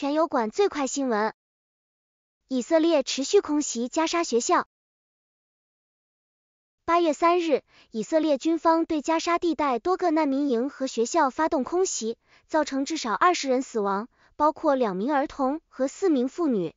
全油管最快新闻：以色列持续空袭加沙学校。八月三日，以色列军方对加沙地带多个难民营和学校发动空袭，造成至少二十人死亡，包括两名儿童和四名妇女。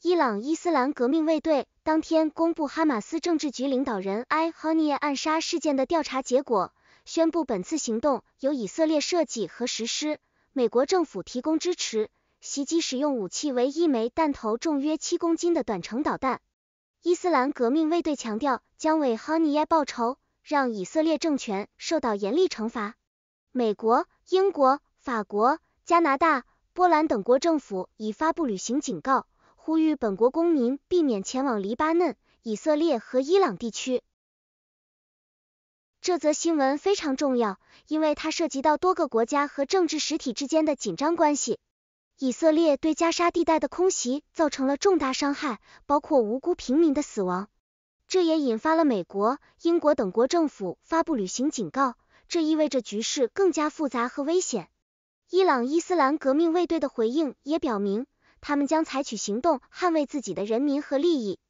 伊朗伊斯兰革命卫队当天公布哈马斯政治局领导人艾哈尼亚暗杀事件的调查结果，宣布本次行动由以色列设计和实施，美国政府提供支持。袭击使用武器为一枚弹头重约七公斤的短程导弹。伊斯兰革命卫队强调，将为哈尼耶报仇，让以色列政权受到严厉惩罚。美国、英国、法国、加拿大、波兰等国政府已发布旅行警告，呼吁本国公民避免前往黎巴嫩、以色列和伊朗地区。这则新闻非常重要，因为它涉及到多个国家和政治实体之间的紧张关系。以色列对加沙地带的空袭造成了重大伤害，包括无辜平民的死亡。这也引发了美国、英国等国政府发布旅行警告，这意味着局势更加复杂和危险。伊朗伊斯兰革命卫队的回应也表明，他们将采取行动捍卫自己的人民和利益。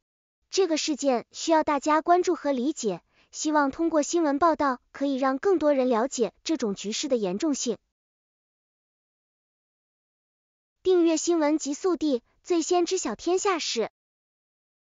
这个事件需要大家关注和理解，希望通过新闻报道可以让更多人了解这种局势的严重性。订阅新闻极速递，最先知晓天下事。